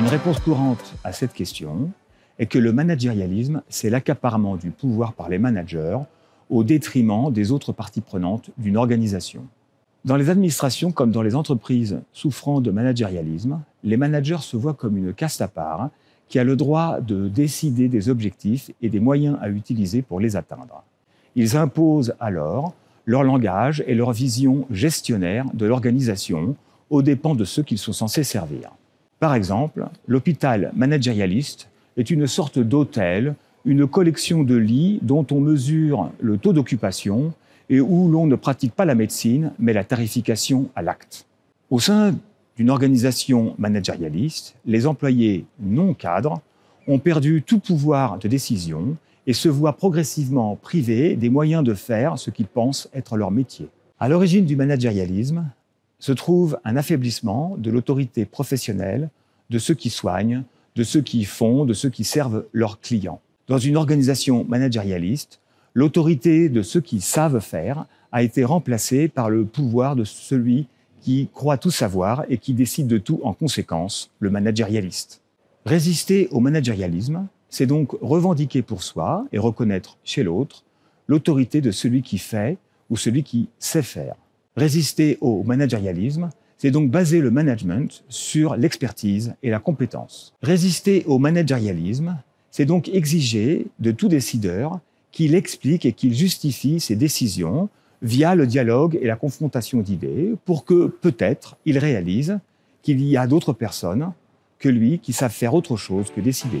Une réponse courante à cette question est que le managérialisme, c'est l'accaparement du pouvoir par les managers au détriment des autres parties prenantes d'une organisation. Dans les administrations comme dans les entreprises souffrant de managérialisme, les managers se voient comme une caste à part qui a le droit de décider des objectifs et des moyens à utiliser pour les atteindre. Ils imposent alors leur langage et leur vision gestionnaire de l'organisation aux dépens de ceux qu'ils sont censés servir. Par exemple, l'hôpital managérialiste est une sorte d'hôtel, une collection de lits dont on mesure le taux d'occupation et où l'on ne pratique pas la médecine, mais la tarification à l'acte. Au sein d'une organisation managérialiste, les employés non cadres ont perdu tout pouvoir de décision et se voient progressivement privés des moyens de faire ce qu'ils pensent être leur métier. À l'origine du managérialisme, se trouve un affaiblissement de l'autorité professionnelle de ceux qui soignent, de ceux qui font, de ceux qui servent leurs clients. Dans une organisation managérialiste, l'autorité de ceux qui savent faire a été remplacée par le pouvoir de celui qui croit tout savoir et qui décide de tout en conséquence, le managérialiste. Résister au managérialisme, c'est donc revendiquer pour soi et reconnaître chez l'autre l'autorité de celui qui fait ou celui qui sait faire. Résister au managérialisme, c'est donc baser le management sur l'expertise et la compétence. Résister au managérialisme, c'est donc exiger de tout décideur qu'il explique et qu'il justifie ses décisions via le dialogue et la confrontation d'idées pour que peut-être il réalise qu'il y a d'autres personnes que lui qui savent faire autre chose que décider.